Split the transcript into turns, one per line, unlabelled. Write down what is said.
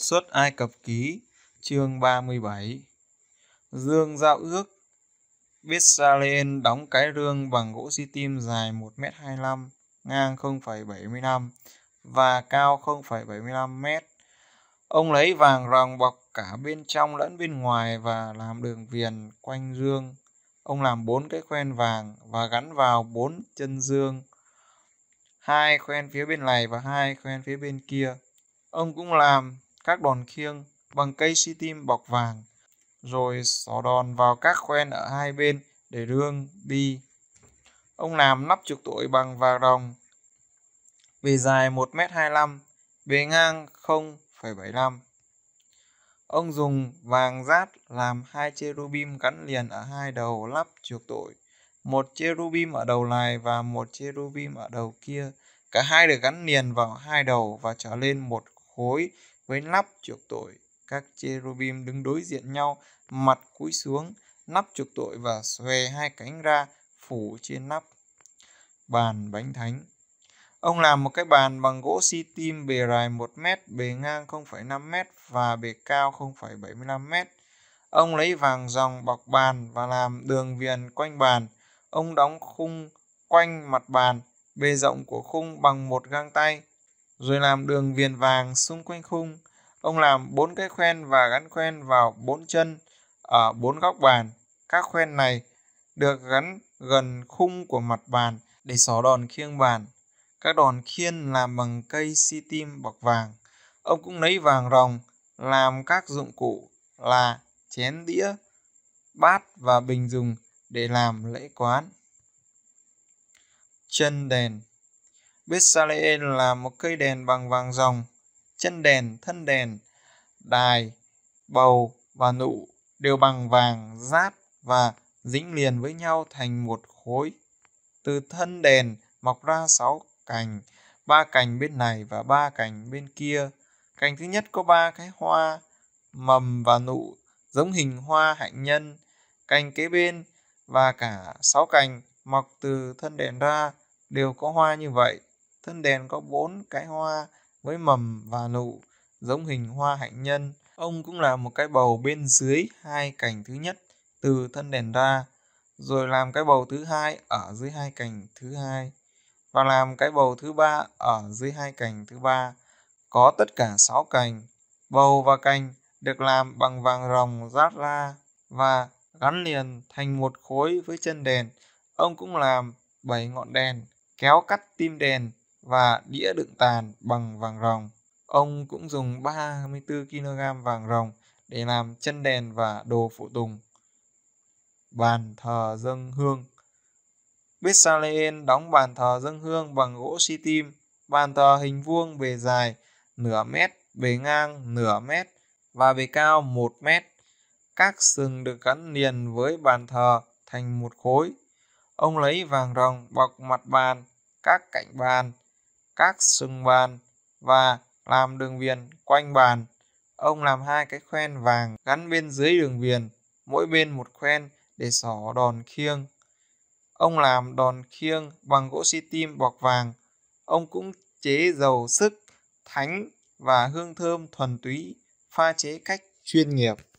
Xuất Ai Cập Ký chương 37 Dương giao ước Bessalen đóng cái rương bằng gỗ xi tim dài 1m25, ngang 0,75 và cao 0,75m. Ông lấy vàng ròng bọc cả bên trong lẫn bên ngoài và làm đường viền quanh dương. Ông làm bốn cái khoen vàng và gắn vào bốn chân dương. Hai khoen phía bên này và hai khoen phía bên kia. Ông cũng làm các đòn khiêng bằng cây si tim bọc vàng, rồi xỏ đòn vào các khoen ở hai bên để rương đi. Ông làm nắp trục tội bằng vàng đồng, về dài 1m25, bề ngang 0,75. Ông dùng vàng rát làm hai cherubim gắn liền ở hai đầu lắp trục tội, một cherubim ở đầu này và một cherubim ở đầu kia, cả hai được gắn liền vào hai đầu và trở lên một khối với nắp chuộc tội. Các cherubim đứng đối diện nhau, mặt cúi xuống, nắp chuộc tội và xòe hai cánh ra, phủ trên nắp. Bàn bánh thánh Ông làm một cái bàn bằng gỗ si tim bề dài 1 mét, bề ngang 0,5 mét và bề cao 0,75 mét. Ông lấy vàng dòng bọc bàn và làm đường viền quanh bàn. Ông đóng khung quanh mặt bàn, bề rộng của khung bằng một gang tay rồi làm đường viền vàng xung quanh khung. Ông làm bốn cái khoen và gắn khoen vào bốn chân ở bốn góc bàn. Các khoen này được gắn gần khung của mặt bàn để xỏ đòn khiêng bàn. Các đòn khiên làm bằng cây si tim bọc vàng. Ông cũng lấy vàng rồng làm các dụng cụ là chén đĩa, bát và bình dùng để làm lễ quán. Chân đèn Bezalel là một cây đèn bằng vàng ròng, chân đèn, thân đèn, đài, bầu và nụ đều bằng vàng, giáp và dính liền với nhau thành một khối. Từ thân đèn mọc ra sáu cành, ba cành bên này và ba cành bên kia. Cành thứ nhất có ba cái hoa, mầm và nụ, giống hình hoa hạnh nhân. Cành kế bên và cả sáu cành mọc từ thân đèn ra đều có hoa như vậy. Thân đèn có bốn cái hoa với mầm và nụ, giống hình hoa hạnh nhân. Ông cũng làm một cái bầu bên dưới hai cành thứ nhất từ thân đèn ra, rồi làm cái bầu thứ hai ở dưới hai cành thứ hai và làm cái bầu thứ ba ở dưới hai cành thứ ba có tất cả sáu cành. Bầu và cành được làm bằng vàng rồng rát ra và gắn liền thành một khối với chân đèn. Ông cũng làm bảy ngọn đèn, kéo cắt tim đèn và đĩa đựng tàn bằng vàng rồng. Ông cũng dùng 34 kg vàng rồng để làm chân đèn và đồ phụ tùng. Bàn thờ dâng hương Bessalen đóng bàn thờ dâng hương bằng gỗ si tim, bàn thờ hình vuông bề dài nửa mét, bề ngang nửa mét và bề cao một mét. Các sừng được gắn liền với bàn thờ thành một khối. Ông lấy vàng rồng bọc mặt bàn, các cạnh bàn, các sừng bàn và làm đường viền quanh bàn. Ông làm hai cái khoen vàng gắn bên dưới đường viền, mỗi bên một khoen để xỏ đòn khiêng. Ông làm đòn khiêng bằng gỗ si tim bọc vàng. Ông cũng chế dầu sức, thánh và hương thơm thuần túy, pha chế cách chuyên nghiệp.